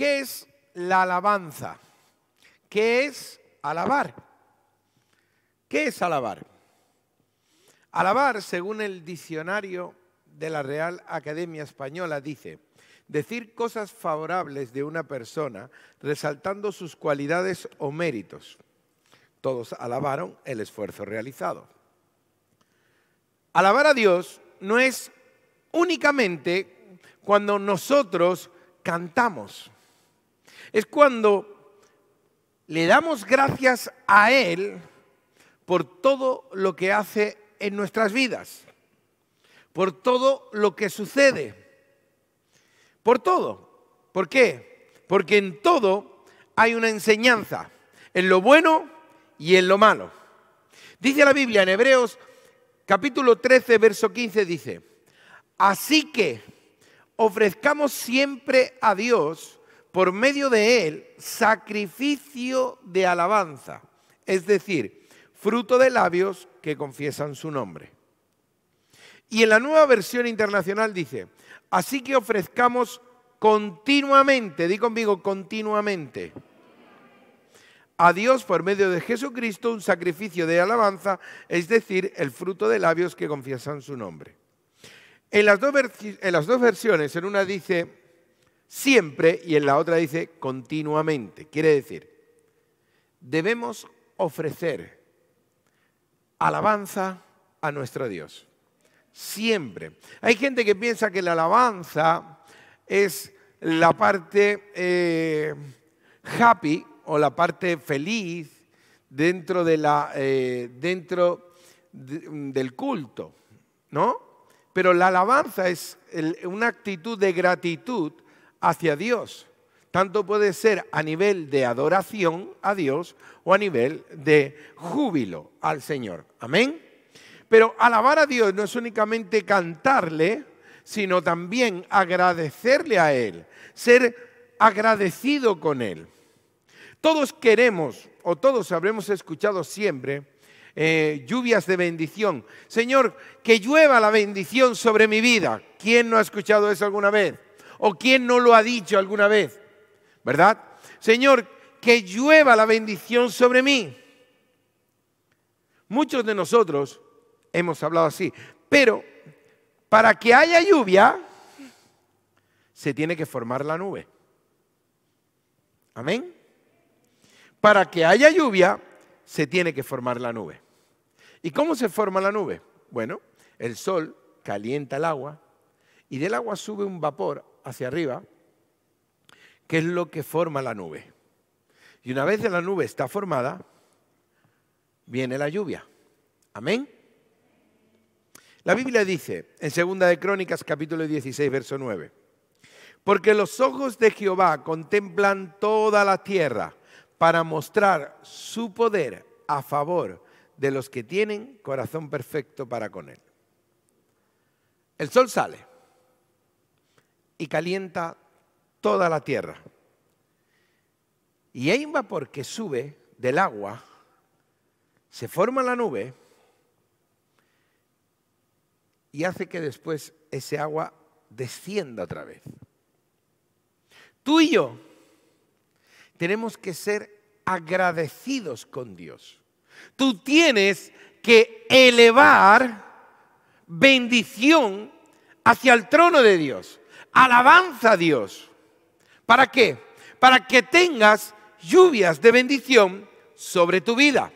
¿Qué es la alabanza? ¿Qué es alabar? ¿Qué es alabar? Alabar, según el diccionario de la Real Academia Española, dice, decir cosas favorables de una persona, resaltando sus cualidades o méritos. Todos alabaron el esfuerzo realizado. Alabar a Dios no es únicamente cuando nosotros cantamos es cuando le damos gracias a Él por todo lo que hace en nuestras vidas, por todo lo que sucede, por todo. ¿Por qué? Porque en todo hay una enseñanza, en lo bueno y en lo malo. Dice la Biblia en Hebreos capítulo 13, verso 15, dice, así que ofrezcamos siempre a Dios por medio de él sacrificio de alabanza, es decir, fruto de labios que confiesan su nombre. Y en la nueva versión internacional dice, así que ofrezcamos continuamente, di conmigo continuamente, a Dios por medio de Jesucristo un sacrificio de alabanza, es decir, el fruto de labios que confiesan su nombre. En las dos, en las dos versiones, en una dice siempre y en la otra dice continuamente. Quiere decir, debemos ofrecer alabanza a nuestro Dios. Siempre. Hay gente que piensa que la alabanza es la parte eh, happy o la parte feliz dentro, eh, del culto, ¿no? Pero la alabanza es una actitud de gratitud hacia Dios. Tanto puede ser a nivel de adoración a Dios o a nivel de júbilo al Señor. Amén. Pero alabar a Dios no es únicamente cantarle, sino también agradecerle a Él, ser agradecido con Él. Todos queremos, o todos habremos escuchado siempre, eh, lluvias de bendición. Señor, que llueva la bendición sobre mi vida. ¿Quién no ha escuchado eso alguna vez? ¿O quién no lo ha dicho alguna vez? ¿Verdad? Señor, que llueva la bendición sobre mí. Muchos de nosotros hemos hablado así, pero para que haya lluvia se tiene que formar la nube. Amén. Para que haya lluvia se tiene que formar la nube. ¿Y cómo se forma la nube? Bueno, el sol calienta el agua y del agua sube un vapor hacia arriba, que es lo que forma la nube. Y una vez que la nube está formada, viene la lluvia. Amén. La Biblia dice en Segunda de Crónicas capítulo 16 verso 9, porque los ojos de Jehová contemplan toda la tierra para mostrar su poder a favor de los que tienen corazón perfecto para con él. El sol sale, y calienta toda la tierra. Y hay un vapor que sube del agua, se forma la nube y hace que después ese agua descienda otra vez. Tú y yo tenemos que ser agradecidos con Dios. Tú tienes que elevar bendición hacia el trono de Dios. Alabanza a Dios. ¿Para qué? Para que tengas lluvias de bendición sobre tu vida.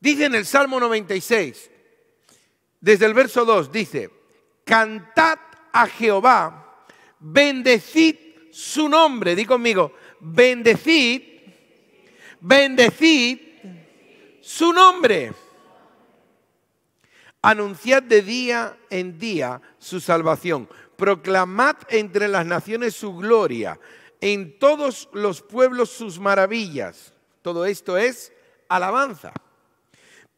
Dice en el Salmo 96, desde el verso 2, dice, cantad a Jehová, bendecid su nombre, di conmigo, bendecid, bendecid su nombre. Anunciad de día en día su salvación. Proclamad entre las naciones su gloria, en todos los pueblos sus maravillas. Todo esto es alabanza.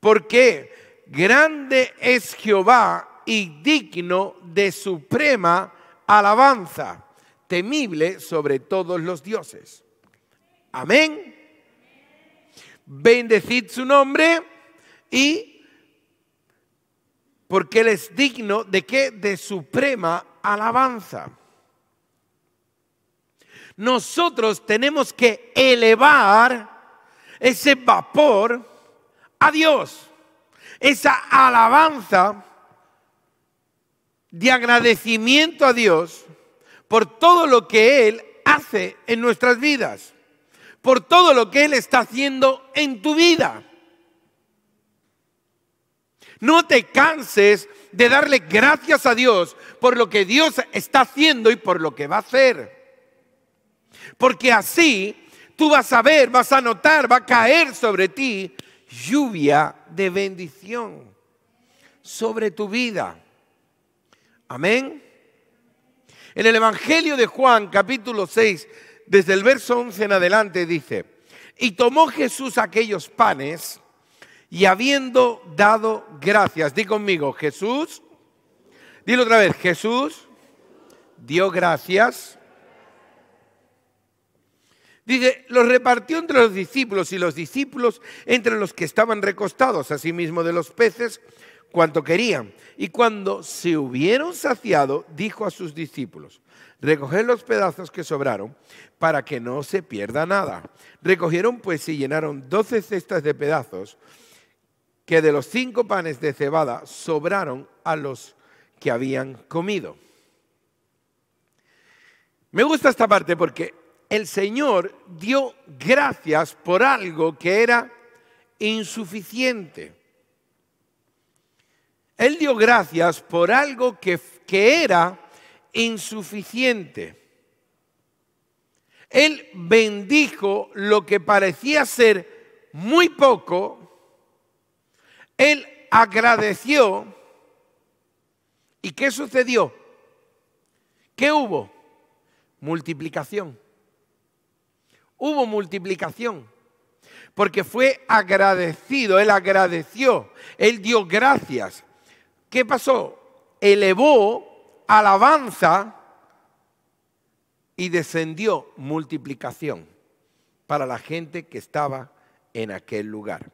Porque grande es Jehová y digno de suprema alabanza, temible sobre todos los dioses. Amén. Bendecid su nombre y porque Él es digno de qué? De suprema alabanza. Nosotros tenemos que elevar ese vapor a Dios, esa alabanza de agradecimiento a Dios por todo lo que Él hace en nuestras vidas, por todo lo que Él está haciendo en tu vida. No te canses de darle gracias a Dios por lo que Dios está haciendo y por lo que va a hacer. Porque así tú vas a ver, vas a notar, va a caer sobre ti lluvia de bendición sobre tu vida. Amén. En el Evangelio de Juan, capítulo 6, desde el verso 11 en adelante, dice, y tomó Jesús aquellos panes, y habiendo dado gracias. Di conmigo, Jesús, dilo otra vez, Jesús dio gracias. Dice, los repartió entre los discípulos y los discípulos entre los que estaban recostados, asimismo de los peces, cuanto querían. Y cuando se hubieron saciado, dijo a sus discípulos, recoged los pedazos que sobraron para que no se pierda nada. Recogieron pues y llenaron doce cestas de pedazos que de los cinco panes de cebada sobraron a los que habían comido. Me gusta esta parte porque el Señor dio gracias por algo que era insuficiente. Él dio gracias por algo que, que era insuficiente. Él bendijo lo que parecía ser muy poco él agradeció. ¿Y qué sucedió? ¿Qué hubo? Multiplicación. Hubo multiplicación. Porque fue agradecido, él agradeció, él dio gracias. ¿Qué pasó? Elevó alabanza y descendió multiplicación para la gente que estaba en aquel lugar.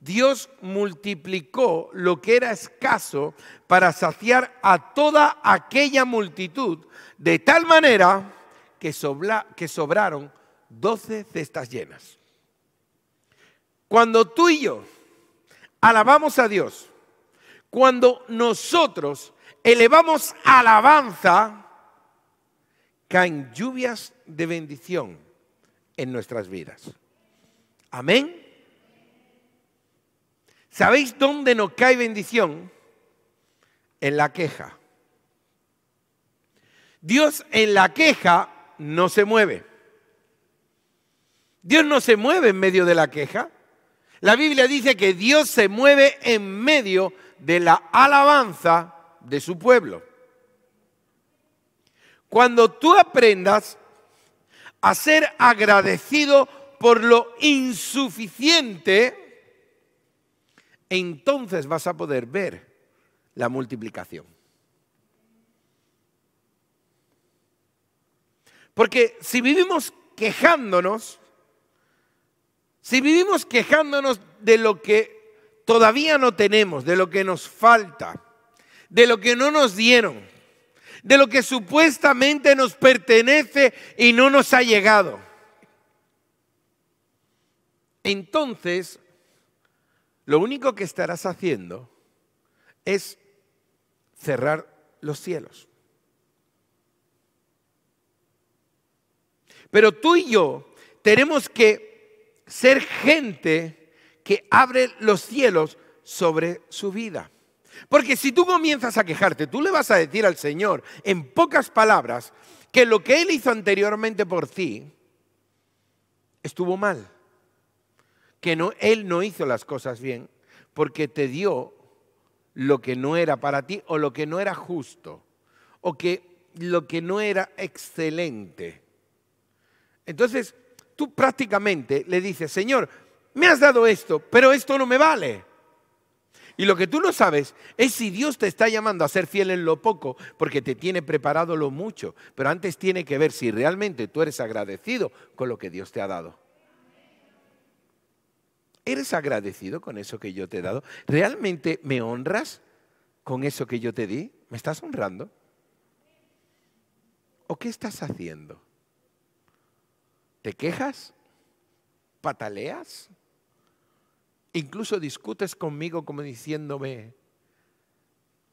Dios multiplicó lo que era escaso para saciar a toda aquella multitud, de tal manera que, que sobraron doce cestas llenas. Cuando tú y yo alabamos a Dios, cuando nosotros elevamos alabanza, caen lluvias de bendición en nuestras vidas. Amén. ¿Sabéis dónde nos cae bendición? En la queja. Dios en la queja no se mueve. Dios no se mueve en medio de la queja. La Biblia dice que Dios se mueve en medio de la alabanza de su pueblo. Cuando tú aprendas a ser agradecido por lo insuficiente, entonces vas a poder ver la multiplicación. Porque si vivimos quejándonos, si vivimos quejándonos de lo que todavía no tenemos, de lo que nos falta, de lo que no nos dieron, de lo que supuestamente nos pertenece y no nos ha llegado, entonces lo único que estarás haciendo es cerrar los cielos. Pero tú y yo tenemos que ser gente que abre los cielos sobre su vida. Porque si tú comienzas a quejarte, tú le vas a decir al Señor, en pocas palabras, que lo que Él hizo anteriormente por ti estuvo mal que no, Él no hizo las cosas bien porque te dio lo que no era para ti o lo que no era justo o que lo que no era excelente. Entonces, tú prácticamente le dices, Señor, me has dado esto, pero esto no me vale. Y lo que tú no sabes es si Dios te está llamando a ser fiel en lo poco, porque te tiene preparado lo mucho, pero antes tiene que ver si realmente tú eres agradecido con lo que Dios te ha dado. ¿Eres agradecido con eso que yo te he dado? ¿Realmente me honras con eso que yo te di? ¿Me estás honrando? ¿O qué estás haciendo? ¿Te quejas? ¿Pataleas? Incluso discutes conmigo como diciéndome,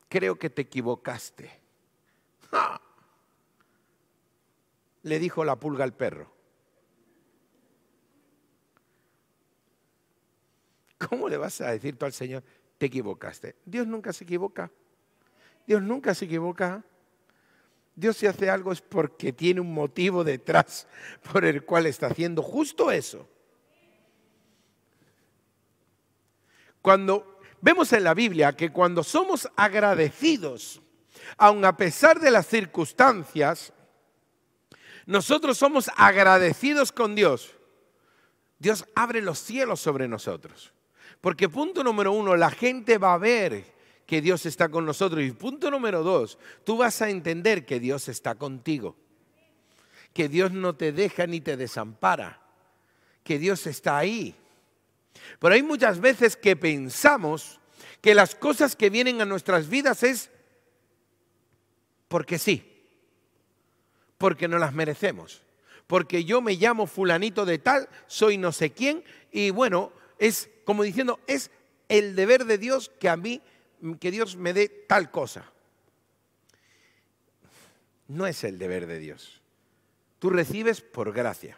creo que te equivocaste. Le dijo la pulga al perro. ¿Cómo le vas a decir tú al Señor, te equivocaste? Dios nunca se equivoca. Dios nunca se equivoca. Dios si hace algo es porque tiene un motivo detrás por el cual está haciendo justo eso. Cuando vemos en la Biblia que cuando somos agradecidos, aun a pesar de las circunstancias, nosotros somos agradecidos con Dios. Dios abre los cielos sobre nosotros. Porque punto número uno, la gente va a ver que Dios está con nosotros. Y punto número dos, tú vas a entender que Dios está contigo. Que Dios no te deja ni te desampara. Que Dios está ahí. Pero hay muchas veces que pensamos que las cosas que vienen a nuestras vidas es porque sí. Porque no las merecemos. Porque yo me llamo fulanito de tal, soy no sé quién y bueno, es como diciendo, es el deber de Dios que a mí, que Dios me dé tal cosa. No es el deber de Dios. Tú recibes por gracia.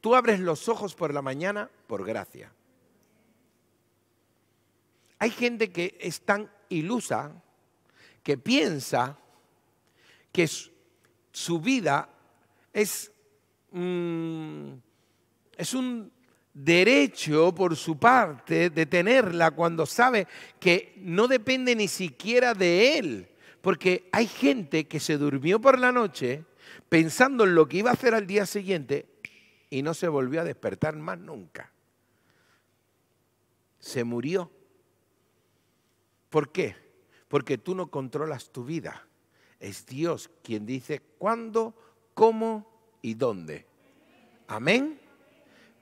Tú abres los ojos por la mañana por gracia. Hay gente que es tan ilusa que piensa que su vida es, mm, es un derecho por su parte de tenerla cuando sabe que no depende ni siquiera de él. Porque hay gente que se durmió por la noche pensando en lo que iba a hacer al día siguiente y no se volvió a despertar más nunca. Se murió. ¿Por qué? Porque tú no controlas tu vida. Es Dios quien dice cuándo, cómo y dónde. Amén.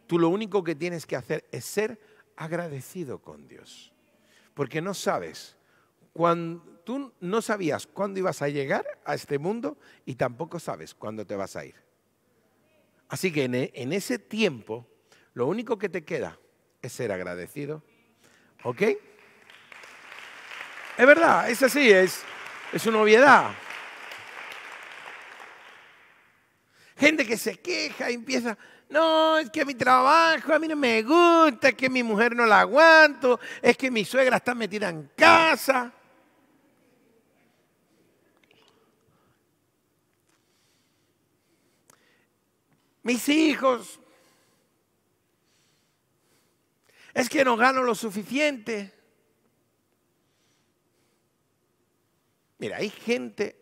Tú lo único que tienes que hacer es ser agradecido con Dios. Porque no sabes, cuando, tú no sabías cuándo ibas a llegar a este mundo y tampoco sabes cuándo te vas a ir. Así que e, en, ese tiempo, lo único que te queda es ser agradecido. ¿Ok? Es verdad, es así, es, es una obviedad. Gente que se queja y empieza, no, es que mi trabajo a mí no me gusta, es que mi mujer no la aguanto, es que mi suegra está metida en casa. Mis hijos, es que no gano lo suficiente. Mira, hay gente,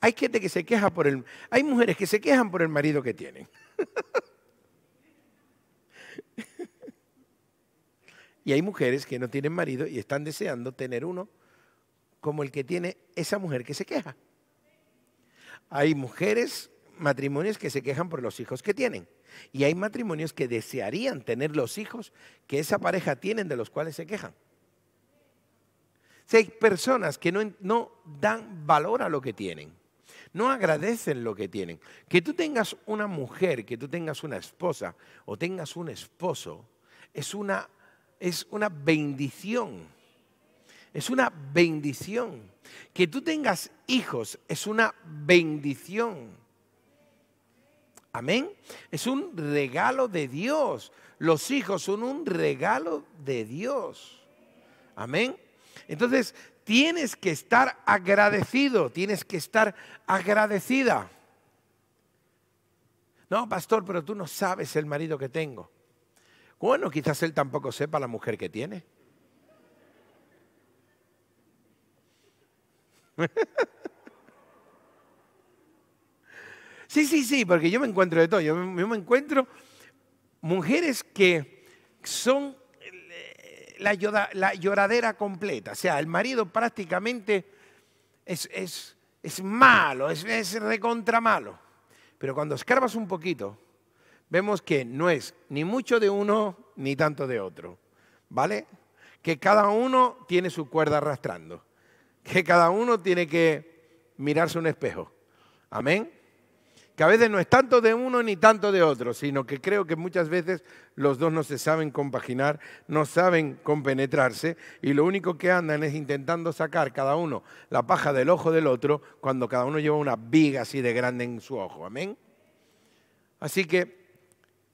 hay gente que se queja por el, hay mujeres que se quejan por el marido que tienen. Y hay mujeres que no tienen marido y están deseando tener uno como el que tiene esa mujer que se queja. Hay mujeres, matrimonios que se quejan por los hijos que tienen. Y hay matrimonios que desearían tener los hijos que esa pareja tienen de los cuales se quejan. Si hay personas que no, no dan valor a lo que tienen, no agradecen lo que tienen. Que tú tengas una mujer, que tú tengas una esposa o tengas un esposo, es una es una bendición. Es una bendición. Que tú tengas hijos es una bendición. Amén. Es un regalo de Dios. Los hijos son un regalo de Dios. Amén. Entonces, tienes que estar agradecido, tienes que estar agradecida. No, pastor, pero tú no sabes el marido que tengo. Bueno, quizás él tampoco sepa la mujer que tiene. Sí, sí, sí, porque yo me encuentro de todo. Yo me, encuentro mujeres que son eh, la, lloradera completa. O sea, el marido prácticamente es, malo, es, de contra malo. Pero cuando escarbas un poquito, vemos que no es ni mucho de uno ni tanto de otro, ¿vale? Que cada uno tiene su cuerda arrastrando, que cada uno tiene que mirarse un espejo, amén. Que a veces no es tanto de uno ni tanto de otro, sino que creo que muchas veces los dos no se saben compaginar, no saben compenetrarse y lo único que andan es intentando sacar cada uno la paja del ojo del otro cuando cada uno lleva una viga así de grande en su ojo, amén. Así que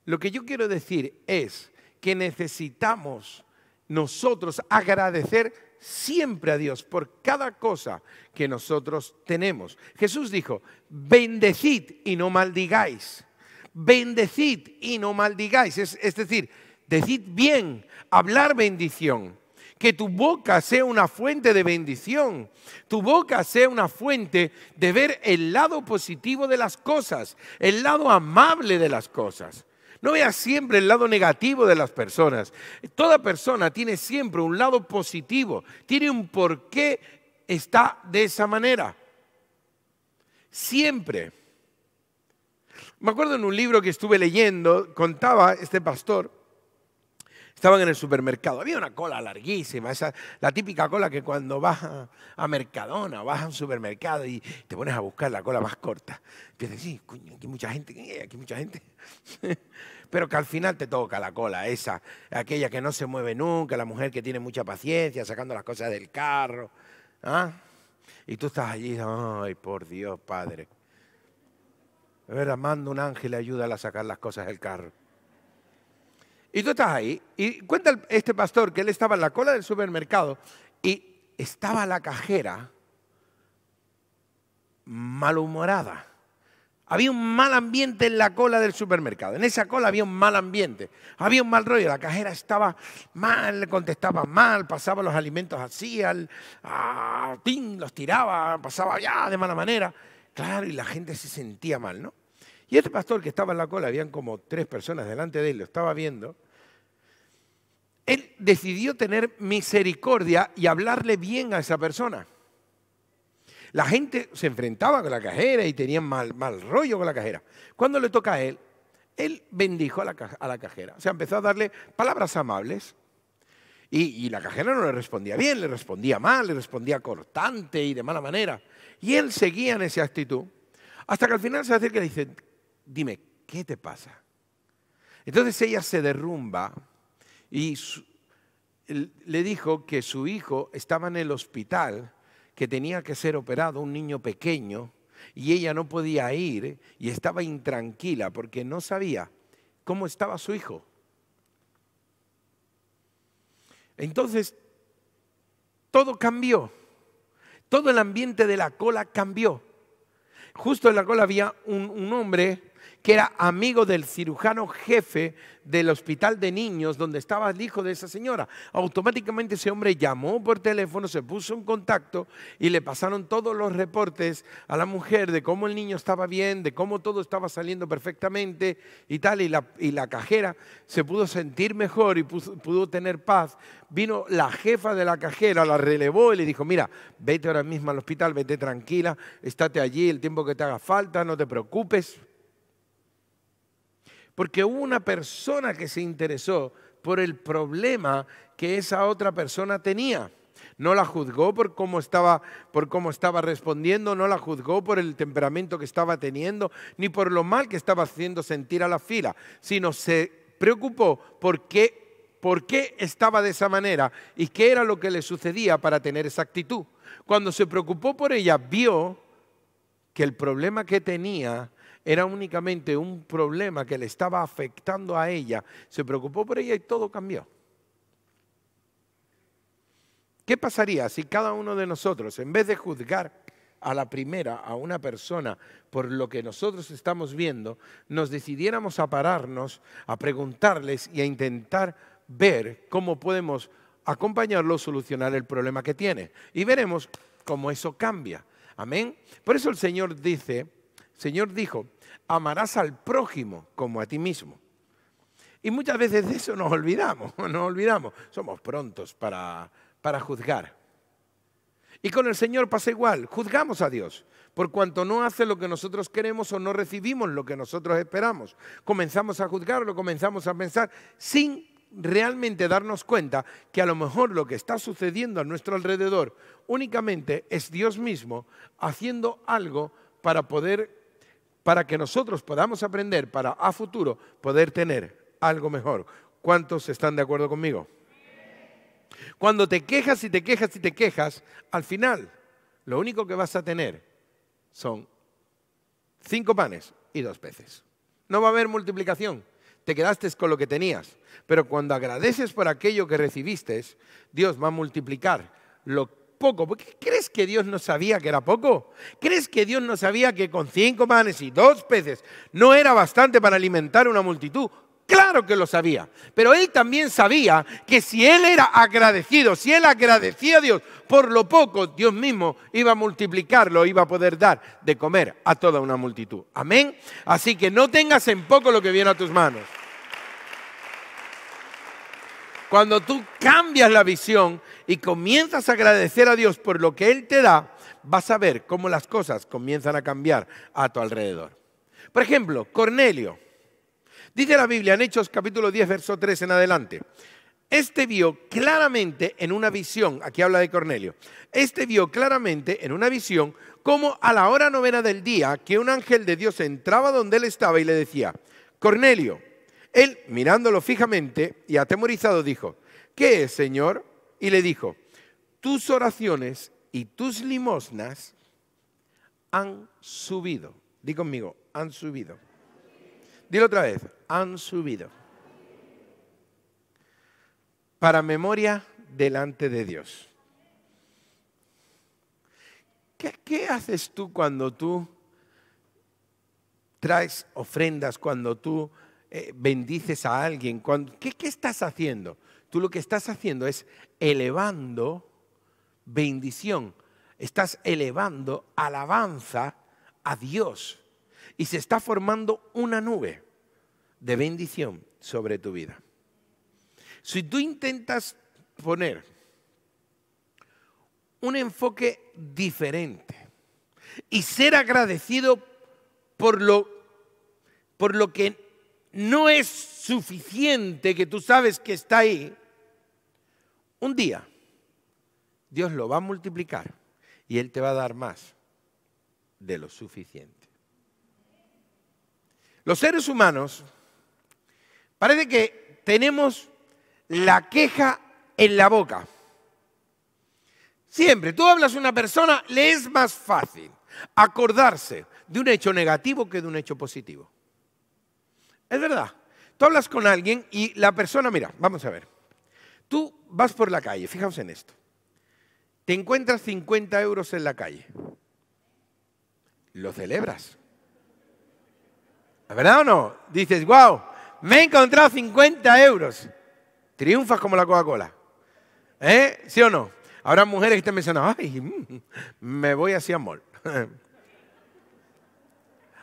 lo que yo quiero decir es que necesitamos nosotros agradecer siempre a Dios por cada cosa que nosotros tenemos. Jesús dijo, bendecid y no maldigáis. Bendecid y no maldigáis. Es, decir, decid bien, hablar bendición. Que tu boca sea una fuente de bendición. Tu boca sea una fuente de ver el lado positivo de las cosas, el lado amable de las cosas. No veas siempre el lado negativo de las personas. Toda persona tiene siempre un lado positivo, tiene un por qué está de esa manera. Siempre. Me acuerdo en un libro que estuve leyendo, contaba este pastor Estaban en el supermercado. Había una cola larguísima, esa, la típica cola que cuando vas a, Mercadona, vas a un supermercado y te pones a buscar la cola más corta. Piensas, sí, aquí mucha gente, aquí mucha gente. Pero que al final te toca la cola, esa, aquella que no se mueve nunca, la mujer que tiene mucha paciencia, sacando las cosas del carro. ¿ah? Y tú estás allí, ay, por Dios, Padre. Verás, mando un ángel y ayúdala a sacar las cosas del carro. Y tú estás ahí. Y cuenta este pastor que él estaba en la cola del supermercado y estaba la cajera malhumorada. Había un mal ambiente en la cola del supermercado. En esa cola había un mal ambiente. Había un mal rollo. La cajera estaba mal, le contestaba mal, pasaba los alimentos así, al, los tiraba, pasaba ya de mala manera. Claro, y la gente se sentía mal, ¿no? Y este pastor que estaba en la cola, habían como tres personas delante de él, lo estaba viendo, él decidió tener misericordia y hablarle bien a esa persona. La gente se enfrentaba con la cajera y tenía mal, rollo con la cajera. Cuando le toca a él, él bendijo a la, cajera. O sea, empezó a darle palabras amables. Y, la cajera no le respondía bien, le respondía mal, le respondía cortante y de mala manera. Y él seguía en esa actitud. Hasta que al final se acerca y le dice, dime, ¿qué te pasa? Entonces ella se derrumba y le dijo que su hijo estaba en el hospital, que tenía que ser operado, un niño pequeño, y ella no podía ir y estaba intranquila porque no sabía cómo estaba su hijo. Entonces, todo cambió, todo el ambiente de la cola cambió. Justo en la cola había un hombre que era amigo del cirujano jefe del hospital de niños donde estaba el hijo de esa señora. Automáticamente ese hombre llamó por teléfono, se puso en contacto y le pasaron todos los reportes a la mujer de cómo el niño estaba bien, de cómo todo estaba saliendo perfectamente y tal. Y la, cajera se pudo sentir mejor y pudo tener paz. Vino la jefa de la cajera, la relevó y le dijo, mira, vete ahora mismo al hospital, vete tranquila, estate allí el tiempo que te haga falta, no te preocupes. Porque hubo una persona que se interesó por el problema que esa otra persona tenía. No la juzgó por cómo estaba, por cómo estaba respondiendo, no la juzgó por el temperamento que estaba teniendo, ni por lo mal que estaba haciendo sentir a la fila, sino se preocupó por qué, por qué estaba de esa manera y qué era lo que le sucedía para tener esa actitud. Cuando se preocupó por ella, vio que el problema que tenía era únicamente un problema que le estaba afectando a ella, se preocupó por ella y todo cambió. ¿Qué pasaría si cada uno de nosotros, en vez de juzgar a la primera, a una persona, por lo que nosotros estamos viendo, nos decidiéramos a pararnos, a preguntarles y a intentar ver cómo podemos acompañarlo, solucionar el problema que tiene? Y veremos cómo eso cambia. Amén. Por eso el Señor dice Señor dijo, amarás al prójimo como a ti mismo. Y muchas veces de eso nos olvidamos, nos olvidamos. Somos prontos para, para juzgar. Y con el Señor pasa igual, juzgamos a Dios por cuanto no hace lo que nosotros queremos o no recibimos lo que nosotros esperamos. Comenzamos a juzgarlo, comenzamos a pensar sin realmente darnos cuenta que a lo mejor lo que está sucediendo a nuestro alrededor únicamente es Dios mismo haciendo algo para poder para que nosotros podamos aprender para a futuro poder tener algo mejor. ¿Cuántos están de acuerdo conmigo? Cuando te quejas y te quejas y te quejas, al final lo único que vas a tener son cinco panes y dos peces. No va a haber multiplicación. Te quedaste con lo que tenías. Pero cuando agradeces por aquello que recibiste, Dios va a multiplicar lo que poco. Porque ¿Crees que Dios no sabía que era poco? ¿Crees que Dios no sabía que con cinco panes y dos peces no era bastante para alimentar una multitud? Claro que lo sabía, pero él también sabía que si él era agradecido, si él agradecía a Dios por lo poco, Dios mismo iba a multiplicarlo, iba a poder dar de comer a toda una multitud. Amén. Así que no tengas en poco lo que viene a tus manos. Cuando tú cambias la visión y comienzas a agradecer a Dios por lo que Él te da, vas a ver cómo las cosas comienzan a cambiar a tu alrededor. Por ejemplo, Cornelio. Dice la Biblia en Hechos capítulo 10, verso 3 en adelante. Este vio claramente en una visión, aquí habla de Cornelio, este vio claramente en una visión como a la hora novena del día que un ángel de Dios entraba donde él estaba y le decía, Cornelio, él mirándolo fijamente y atemorizado dijo, ¿qué es, Señor? y le dijo, tus oraciones y tus limosnas han subido. Di conmigo, han subido. Dilo otra vez, han subido. Para memoria delante de Dios. ¿Qué, haces tú cuando tú traes ofrendas, cuando tú eh, bendices a alguien? Cuando, ¿Qué estás haciendo? Tú lo que estás haciendo es elevando bendición, estás elevando alabanza a Dios y se está formando una nube de bendición sobre tu vida. Si tú intentas poner un enfoque diferente y ser agradecido por lo, por lo que no es suficiente que tú sabes que está ahí, un día Dios lo va a multiplicar y Él te va a dar más de lo suficiente. Los seres humanos parece que tenemos la queja en la boca. Siempre, tú hablas a una persona, le es más fácil acordarse de un hecho negativo que de un hecho positivo. Es verdad. Tú hablas con alguien y la persona, mira, vamos a ver. Tú vas por la calle, fijaos en esto. Te encuentras 50 euros en la calle. Lo celebras. ¿La verdad o no? Dices, wow, me he encontrado 50 euros. Triunfas como la Coca-Cola. ¿Eh? ¿Sí o no? Habrá mujeres que están pensando, ay, mm, me voy a mol.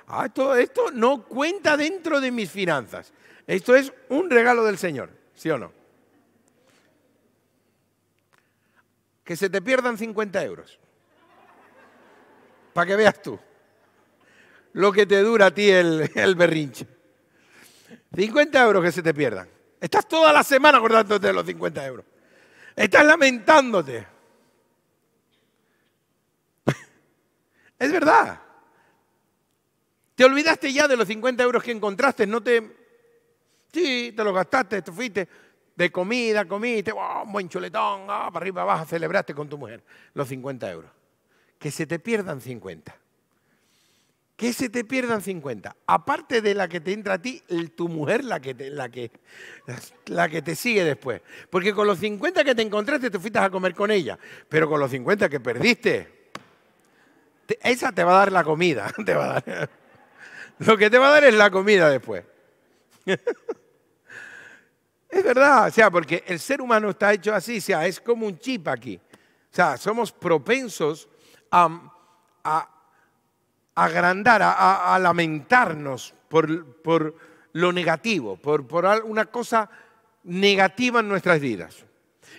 ah, esto no cuenta dentro de mis finanzas. Esto es un regalo del Señor, ¿sí o no? que se te pierdan 50 euros. Para que veas tú lo que te dura a ti el, berrinche. 50 euros que se te pierdan. Estás toda la semana acordándote de los 50 euros. Estás lamentándote. Es verdad. Te olvidaste ya de los 50 euros que encontraste, no te... Sí, te los gastaste, te fuiste de comida, comiste, buen chuletón, ah, para arriba, abajo, celebraste con tu mujer los 50 euros. Que se te pierdan 50. Que se te pierdan 50. Aparte de la que te entra a ti, tu mujer la que te, la que, la que te sigue después. Porque con los 50 que te encontraste te fuiste a comer con ella. Pero con los 50 que perdiste, esa te va a dar la comida. Te va a dar. Lo que te va a dar es la comida después. Es verdad, o sea, porque el ser humano está hecho así, o sea, es como un chip aquí. O sea, somos propensos a, agrandar, a, lamentarnos por, lo negativo, por, por una cosa negativa en nuestras vidas.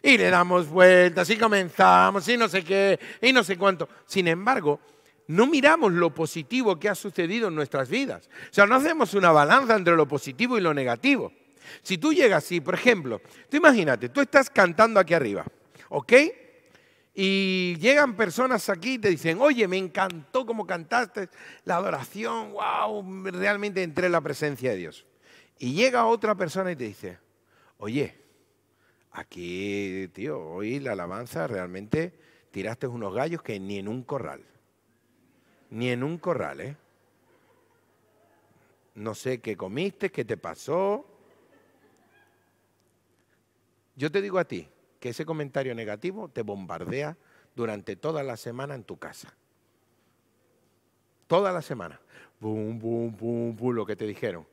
Y le damos vueltas y comenzamos y no sé qué y no sé cuánto. Sin embargo, no miramos lo positivo que ha sucedido en nuestras vidas. O sea, no hacemos una balanza entre lo positivo y lo negativo. Si tú llegas así, por ejemplo, tú imagínate, tú estás cantando aquí arriba, ¿ok? Y llegan personas aquí y te dicen, oye, me encantó cómo cantaste la adoración, wow, realmente entré en la presencia de Dios. Y llega otra persona y te dice, oye, aquí, tío, hoy la alabanza realmente tiraste unos gallos que ni en un corral, ni en un corral, ¿eh? No sé qué comiste, qué te pasó, yo te digo a ti que ese comentario negativo te bombardea durante toda la semana en tu casa. Toda la semana. Bum, bum, bum, bum, lo que te dijeron.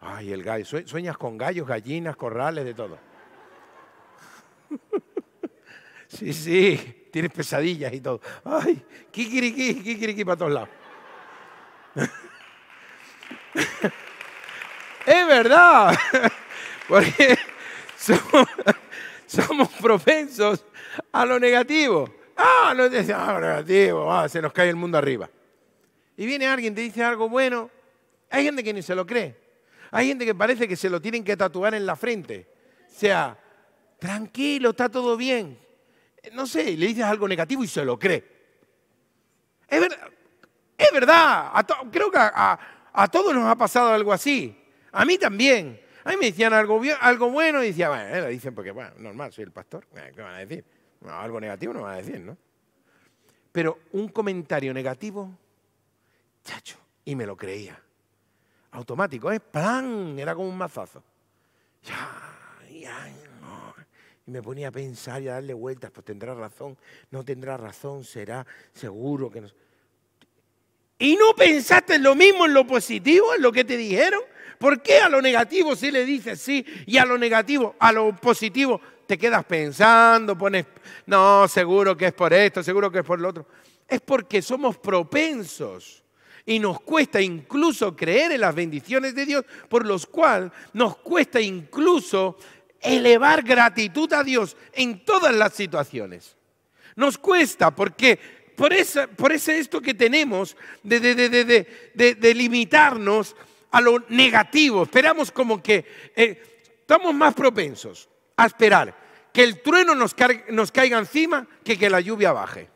Ay, el gallo. Sueñas con gallos, gallinas, corrales, de todo. Sí, sí, tienes pesadillas y todo. Ay, kikiriki, kikiriki para todos lados. es verdad. Porque somos, propensos a lo negativo. Ah, no te ah, lo negativo, ah, se nos cae el mundo arriba. Y viene alguien, te dice algo bueno. Hay gente que ni se lo cree. Hay gente que parece que se lo tienen que tatuar en la frente. O sea, tranquilo, está todo bien. No sé, le dices algo negativo y se lo cree. Es verdad, creo que a todos nos ha pasado algo así. A mí también. A me decían algo, algo bueno y decía, bueno, lo dicen porque, bueno, normal, soy el pastor. Eh, ¿Qué van a decir? algo negativo no van a decir, ¿no? Pero un comentario negativo, chacho, y me lo creía. Automático, ¿eh? ¡Plan! Era como un mazazo. Ya, Y me ponía a pensar y a darle vueltas, pues tendrá razón, no tendrá razón, será seguro que no. ¿Y no pensaste lo mismo en lo positivo, en lo que te dijeron? ¿Por qué a lo negativo sí le dices sí y a lo negativo, a lo positivo te quedas pensando, pones, no, seguro que es por esto, seguro que es por lo otro? Es porque somos propensos y nos cuesta incluso creer en las bendiciones de Dios, por los cuales nos cuesta incluso elevar gratitud a Dios en todas las situaciones. Nos cuesta porque por, eso por ese esto que tenemos de, limitarnos a lo negativo, esperamos como que eh, estamos más propensos a esperar que el trueno nos, nos caiga encima que que la lluvia baje.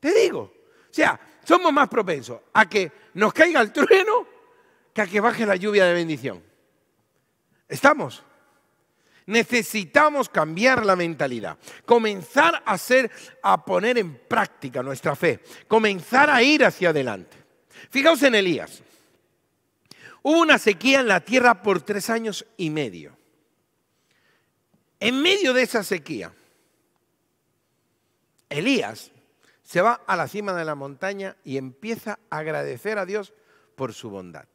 Te digo, o sea, somos más propensos a que nos caiga el trueno que a que baje la lluvia de bendición. ¿Estamos? Necesitamos cambiar la mentalidad, comenzar a a poner en práctica nuestra fe, comenzar a ir hacia adelante. Fijaos en Elías. Hubo una sequía en la tierra por tres años y medio. En medio de esa sequía, Elías se va a la cima de la montaña y empieza a agradecer a Dios por su bondad,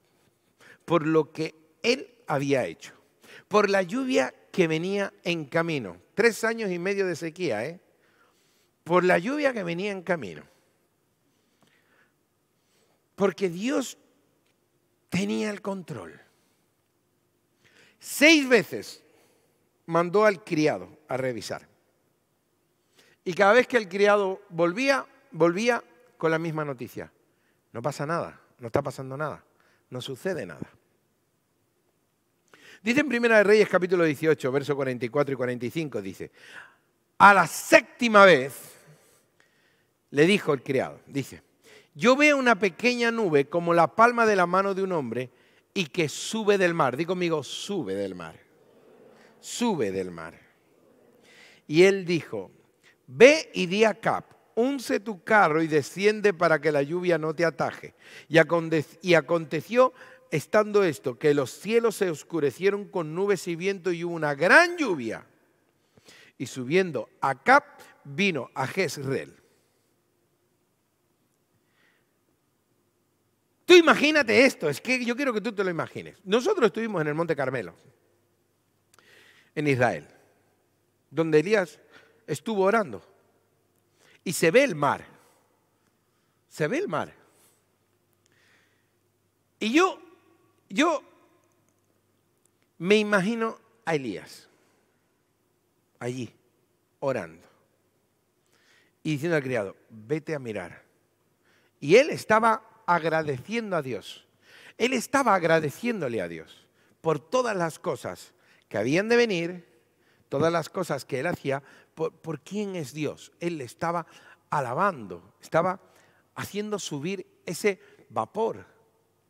por lo que él había hecho por la lluvia que venía en camino. Tres años y medio de sequía, ¿eh? Por la lluvia que venía en camino. Porque Dios tenía el control. Seis veces mandó al criado a revisar. Y cada vez que el criado volvía, volvía con la misma noticia. No pasa nada, no está pasando nada, no sucede nada. Dice en Primera de Reyes capítulo 18, verso 44 y 45, dice, a la séptima vez le dijo el criado, dice, yo veo una pequeña nube como la palma de la mano de un hombre y que sube del mar. Digo conmigo, sube del mar. Sube del mar. Y él dijo, ve y di a Cap, unce tu carro y desciende para que la lluvia no te ataje. Y, aconteció estando esto, que los cielos se oscurecieron con nubes y viento y hubo una gran lluvia. Y subiendo a vino a Jezreel. Tú imagínate esto, es que yo quiero que tú te lo imagines. Nosotros estuvimos en el Monte Carmelo, en Israel, donde Elías estuvo orando. Y se ve el mar, se ve el mar. Y yo yo me imagino a Elías allí orando y diciendo al criado, vete a mirar. Y él estaba agradeciendo a Dios. Él estaba agradeciéndole a Dios por todas las cosas que habían de venir, todas las cosas que él hacía, por, quién es Dios. Él le estaba alabando, estaba haciendo subir ese vapor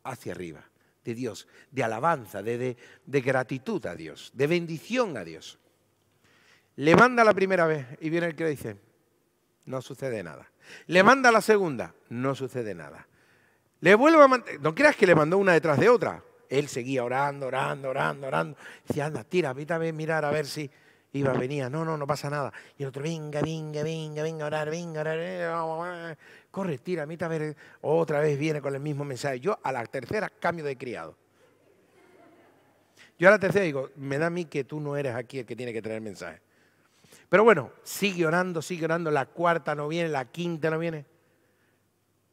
hacia arriba de Dios, de alabanza, de, de, gratitud a Dios, de bendición a Dios. Le manda la primera vez y viene el que le dice, no sucede nada. Le manda la segunda, no sucede nada. Le vuelve a mandar, no creas que le mandó una detrás de otra. Él seguía orando, orando, orando, orando. Dice, anda, tira, vítame mirar a ver si iba, venía. No, no, no pasa nada. Y el otro, venga, venga, venga, venga, orar, venga, orar. Eh, eh" corre, tira, a mí a eh, otra vez viene con el mismo mensaje. Yo a la tercera cambio de criado. Yo a la tercera digo, me da a mí que tú no eres aquí el que tiene que traer mensaje. Pero bueno, sigue orando, sigue orando, la cuarta no viene, la quinta no viene.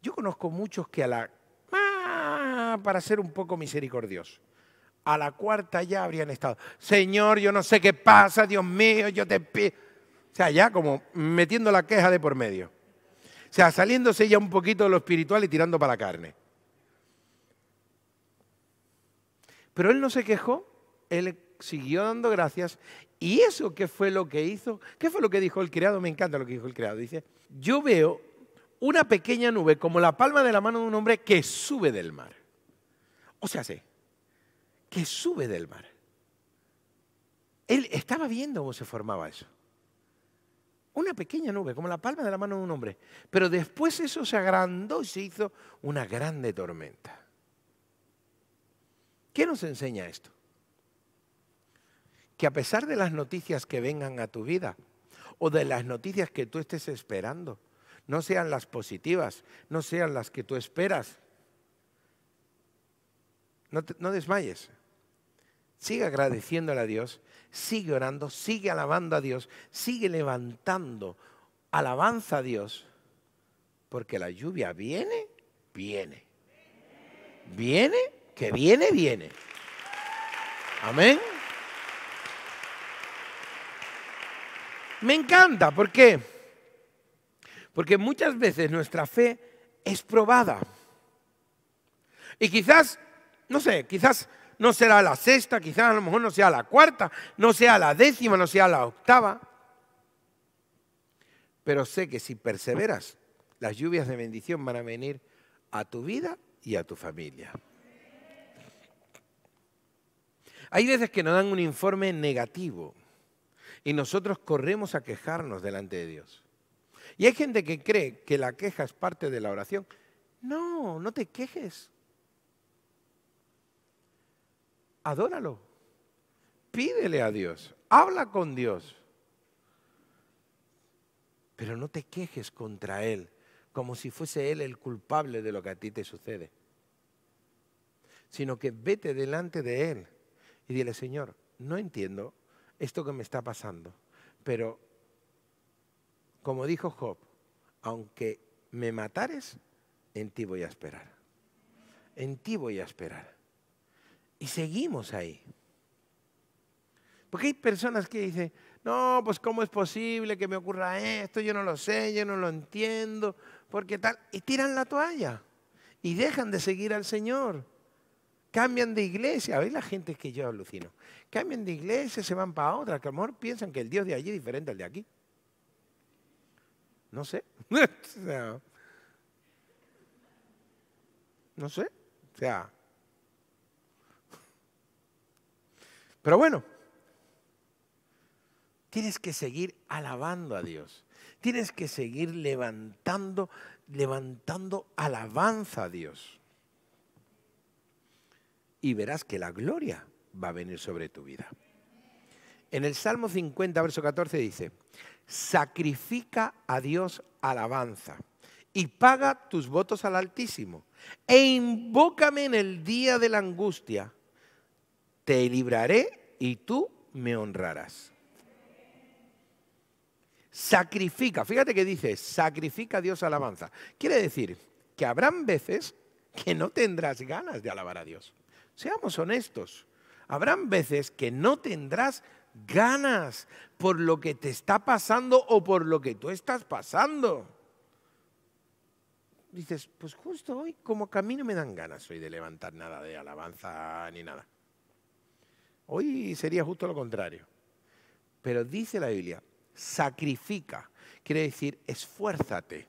Yo conozco muchos que a la... Ah, para ser un poco misericordioso. A la cuarta ya habrían estado. Señor, yo no sé qué pasa, Dios mío, yo te pido. O sea, ya como metiendo la queja de por medio. O sea, saliéndose ya un poquito de lo espiritual y tirando para la carne. Pero él no se quejó, él siguió dando gracias. ¿Y eso qué fue lo que hizo? ¿Qué fue lo que dijo el criado? Me encanta lo que dijo el criado. Dice, yo veo una pequeña nube como la palma de la mano de un hombre que sube del mar. O sea, sé que sube del mar. Él estaba viendo cómo se formaba eso. Una pequeña nube, como la palma de la mano de un hombre. Pero después eso se agrandó y se hizo una grande tormenta. ¿Qué nos enseña esto? Que a pesar de las noticias que vengan a tu vida o de las noticias que tú estés esperando, no sean las positivas, no sean las que tú esperas, no, desmayes. Sigue agradeciéndole a Dios sigue orando, sigue alabando a Dios, sigue levantando alabanza a Dios, porque la lluvia viene, viene. Viene, que viene, viene. Amén. Me encanta, ¿por qué? Porque muchas veces nuestra fe es probada. Y quizás, no sé, quizás no será la sexta, quizás a lo mejor no sea la cuarta, no sea la décima, no sea la octava. Pero sé que si perseveras, las lluvias de bendición van a venir a tu vida y a tu familia. Hay veces que nos dan un informe negativo y nosotros corremos a quejarnos delante de Dios. Y hay gente que cree que la queja es parte de la oración. No, no te quejes. adóralo. Pídele a Dios, habla con Dios. Pero no te quejes contra Él, como si fuese Él el culpable de lo que a ti te sucede. Sino que vete delante de Él y dile, Señor, no entiendo esto que me está pasando, pero como dijo Job, aunque me matares, en ti voy a esperar. En ti voy a esperar. Y seguimos ahí. Porque hay personas que dicen, no, pues cómo es posible que me ocurra esto, yo no lo sé, yo no lo entiendo, porque tal, y tiran la toalla y dejan de seguir al Señor. Cambian de iglesia, veis la gente que yo alucino. Cambian de iglesia, se van para otra, que a lo mejor piensan que el Dios de allí es diferente al de aquí. No sé. no sé. O sea, Pero bueno, tienes que seguir alabando a Dios. Tienes que seguir levantando, levantando alabanza a Dios. Y verás que la gloria va a venir sobre tu vida. En el Salmo 50, verso 14 dice, sacrifica a Dios alabanza y paga tus votos al Altísimo e invócame en el día de la angustia te libraré y tú me honrarás. Sacrifica, fíjate que dice, sacrifica a Dios alabanza. Quiere decir que habrán veces que no tendrás ganas de alabar a Dios. Seamos honestos, habrán veces que no tendrás ganas por lo que te está pasando o por lo que tú estás pasando. Dices, pues justo hoy como camino me dan ganas hoy de levantar nada de alabanza ni nada. Hoy sería justo lo contrario. Pero dice la Biblia, sacrifica. Quiere decir, esfuérzate.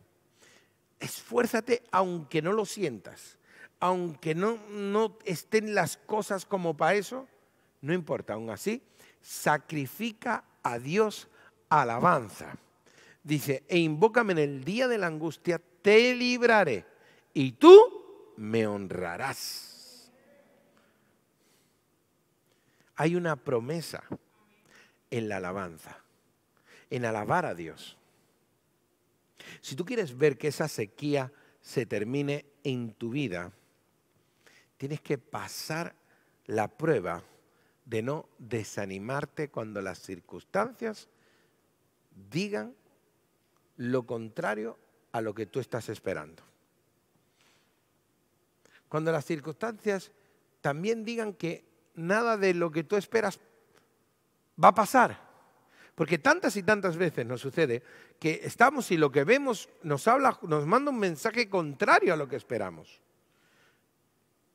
Esfuérzate aunque no lo sientas. Aunque no, no estén las cosas como para eso, no importa, aún así, sacrifica a Dios alabanza. Dice, e invócame en el día de la angustia, te libraré y tú me honrarás. Hay una promesa en la alabanza, en alabar a Dios. Si tú quieres ver que esa sequía se termine en tu vida, tienes que pasar la prueba de no desanimarte cuando las circunstancias digan lo contrario a lo que tú estás esperando. Cuando las circunstancias también digan que nada de lo que tú esperas va a pasar. Porque tantas y tantas veces nos sucede que estamos y lo que vemos nos habla, nos manda un mensaje contrario a lo que esperamos.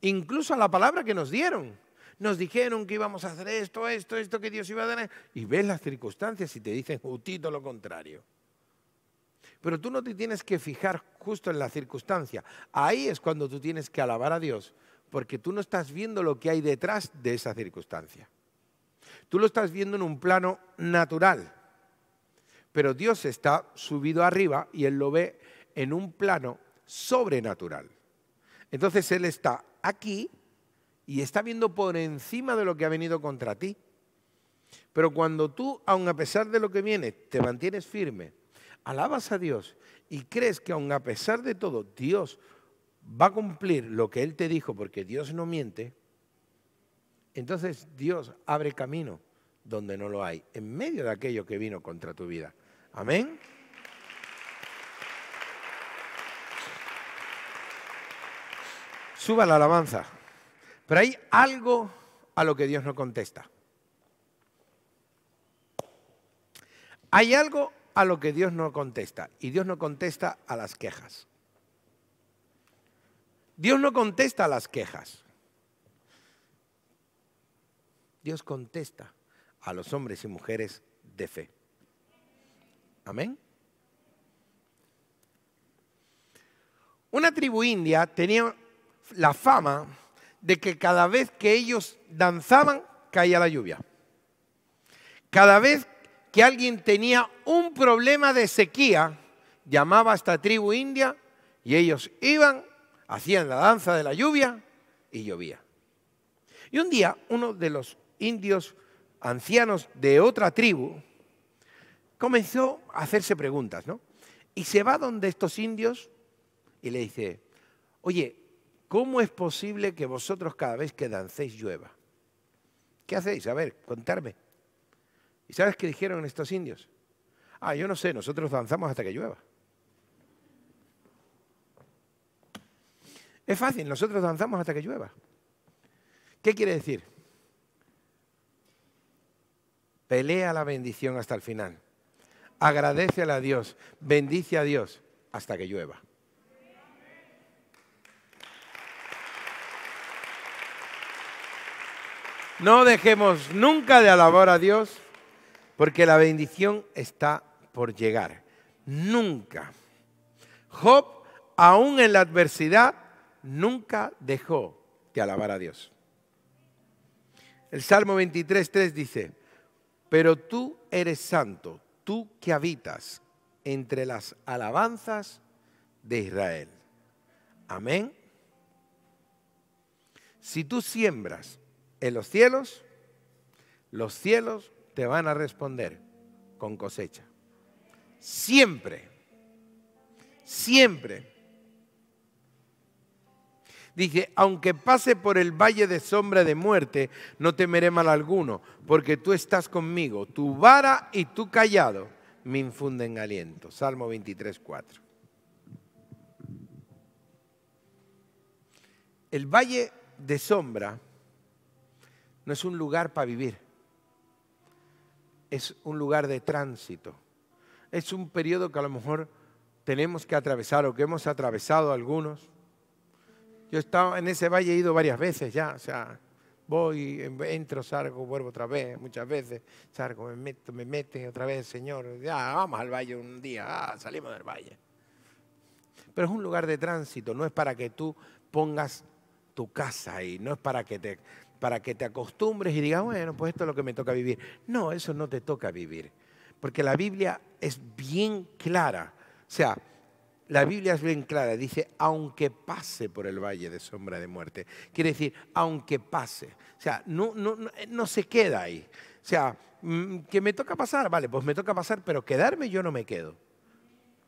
Incluso a la palabra que nos dieron. Nos dijeron que íbamos a hacer esto, esto, esto, que Dios iba a dar. Y ves las circunstancias y te dicen justito lo contrario. Pero tú no te tienes que fijar justo en la circunstancia. Ahí es cuando tú tienes que alabar a Dios porque tú no estás viendo lo que hay detrás de esa circunstancia. Tú lo estás viendo en un plano natural, pero Dios está subido arriba y Él lo ve en un plano sobrenatural. Entonces Él está aquí y está viendo por encima de lo que ha venido contra ti. Pero cuando tú, aun a pesar de lo que viene, te mantienes firme, alabas a Dios y crees que aun a pesar de todo, Dios va a cumplir lo que Él te dijo, porque Dios no miente, entonces Dios abre camino donde no lo hay, en medio de aquello que vino contra tu vida. Amén. Suba la alabanza. Pero hay algo a lo que Dios no contesta. Hay algo a lo que Dios no contesta. Y Dios no contesta a las quejas. Dios no contesta a las quejas. Dios contesta a los hombres y mujeres de fe. Amén. Una tribu india tenía la fama de que cada vez que ellos danzaban caía la lluvia. Cada vez que alguien tenía un problema de sequía, llamaba a esta tribu india y ellos iban hacían la danza de la lluvia y llovía. Y un día uno de los indios ancianos de otra tribu comenzó a hacerse preguntas, ¿no? Y se va donde estos indios y le dice, oye, ¿cómo es posible que vosotros cada vez que dancéis llueva? ¿Qué hacéis? A ver, contarme. ¿Y sabes qué dijeron estos indios? Ah, yo no sé, nosotros danzamos hasta que llueva. Es fácil, nosotros danzamos hasta que llueva. ¿Qué quiere decir? Pelea la bendición hasta el final. Agradecele a Dios, bendice a Dios hasta que llueva. No dejemos nunca de alabar a Dios porque la bendición está por llegar. Nunca. Job, aún en la adversidad, nunca dejó de alabar a Dios. El Salmo 23.3 dice, pero tú eres santo, tú que habitas entre las alabanzas de Israel. Amén. Si tú siembras en los cielos, los cielos te van a responder con cosecha. Siempre, siempre Dije, aunque pase por el valle de sombra de muerte, no temeré mal alguno, porque tú estás conmigo, tu vara y tu callado me infunden aliento. Salmo 23, 4. El valle de sombra no es un lugar para vivir, es un lugar de tránsito, es un periodo que a lo mejor tenemos que atravesar o que hemos atravesado algunos yo he estado en ese valle, he ido varias veces ya, o sea, voy, entro, salgo, vuelvo otra vez, muchas veces, salgo, me meto, me meto, otra vez, Señor, ya, vamos al valle un día, ah, salimos del valle. Pero es un lugar de tránsito, no es para que tú pongas tu casa ahí, no es para que te, para que te acostumbres y digas, bueno, pues esto es lo que me toca vivir. No, eso no te toca vivir, porque la Biblia es bien clara. O sea, la Biblia es bien clara, dice, aunque pase por el valle de sombra de muerte. Quiere decir, aunque pase. O sea, no, eh, se queda ahí. O sea, mm, que me toca pasar, vale, pues me toca pasar, pero quedarme yo no me quedo.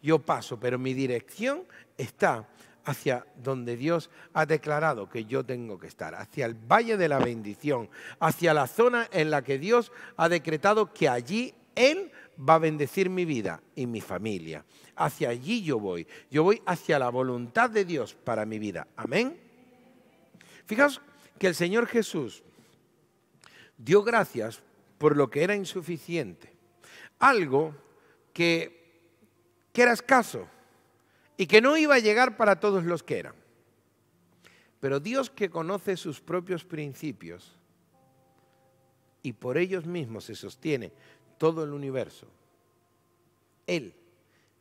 Yo paso, pero mi dirección está hacia donde Dios ha declarado que yo tengo que estar, hacia el valle de la bendición, hacia la zona en la que Dios ha decretado que allí Él va a bendecir mi vida y mi familia. Hacia allí yo voy. Yo voy hacia la voluntad de Dios para mi vida. Amén. Fijaos que el Señor Jesús dio gracias por lo que era insuficiente. Algo que, que era escaso y que no iba a llegar para todos los que eran. Pero Dios que conoce sus propios principios, y por ellos mismos se sostiene, todo el universo. Él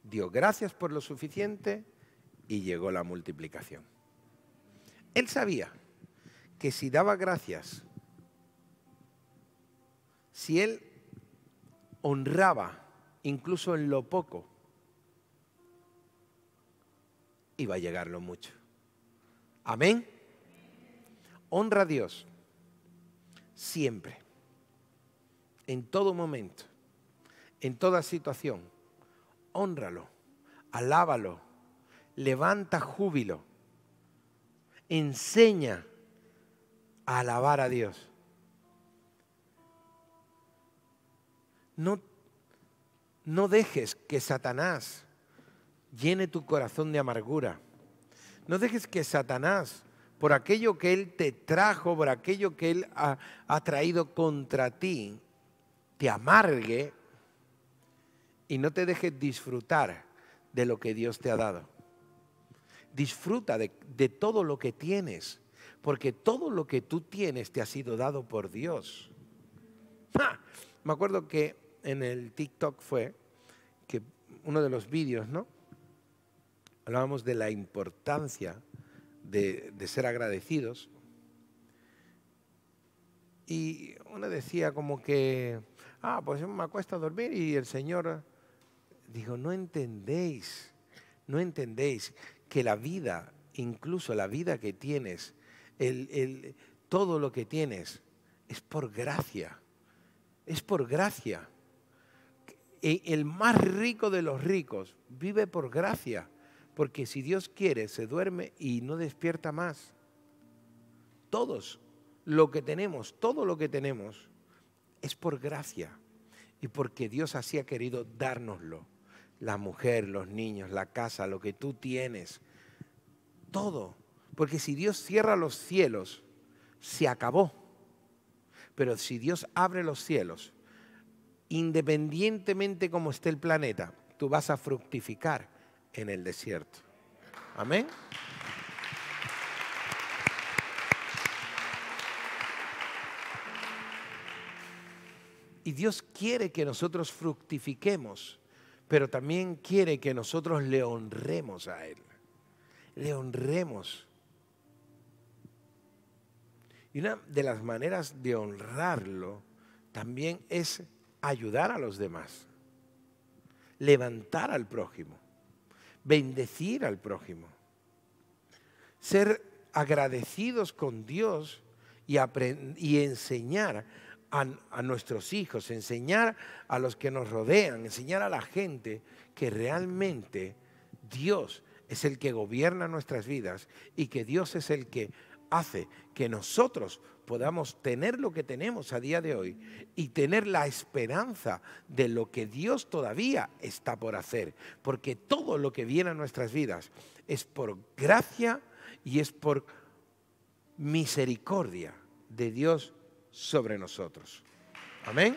dio gracias por lo suficiente y llegó la multiplicación. Él sabía que si daba gracias, si él honraba incluso en lo poco, iba a llegar lo mucho. Amén. Honra a Dios siempre, en todo momento en toda situación. Honralo, alábalo, levanta júbilo, enseña a alabar a Dios. No, no dejes que Satanás llene tu corazón de amargura. No dejes que Satanás, por aquello que Él te trajo, por aquello que Él ha, ha traído contra ti, te amargue y no te dejes disfrutar de lo que Dios te ha dado. Disfruta de, todo lo que tienes, porque todo lo que tú tienes te ha sido dado por Dios. Ah, me acuerdo que en el TikTok fue que uno de los vídeos, ¿no? Hablábamos de la importancia de, de ser agradecidos. Y uno decía como que, ah, pues me acuesto a dormir y el Señor Digo, no entendéis, no entendéis que la vida, incluso la vida que tienes, todo lo que tienes, es por gracia, es por gracia. Eh, el más rico de los ricos vive por gracia, porque si Dios quiere, se duerme y no despierta más. Todos lo que tenemos, todo lo que tenemos, es por gracia y porque Dios así ha querido dárnoslo la mujer, los niños, la casa, lo que tú tienes, todo. Porque si Dios cierra los cielos, se acabó. Pero si Dios abre los cielos, independientemente como esté el planeta, tú vas a fructificar en el desierto. Amén. Y Dios quiere que nosotros fructifiquemos pero también quiere que nosotros le honremos a Él. Le honremos. Y una de las maneras de honrarlo también es ayudar a los demás, levantar al prójimo, bendecir al prójimo, ser agradecidos con Dios y, y enseñar a, nuestros hijos, enseñar a los que nos rodean, enseñar a la gente que realmente Dios es el que gobierna nuestras vidas y que Dios es el que hace que nosotros podamos tener lo que tenemos a día de hoy y tener la esperanza de lo que Dios todavía está por hacer, porque todo lo que viene a nuestras vidas es por gracia y es por misericordia de Dios sobre nosotros. Amén.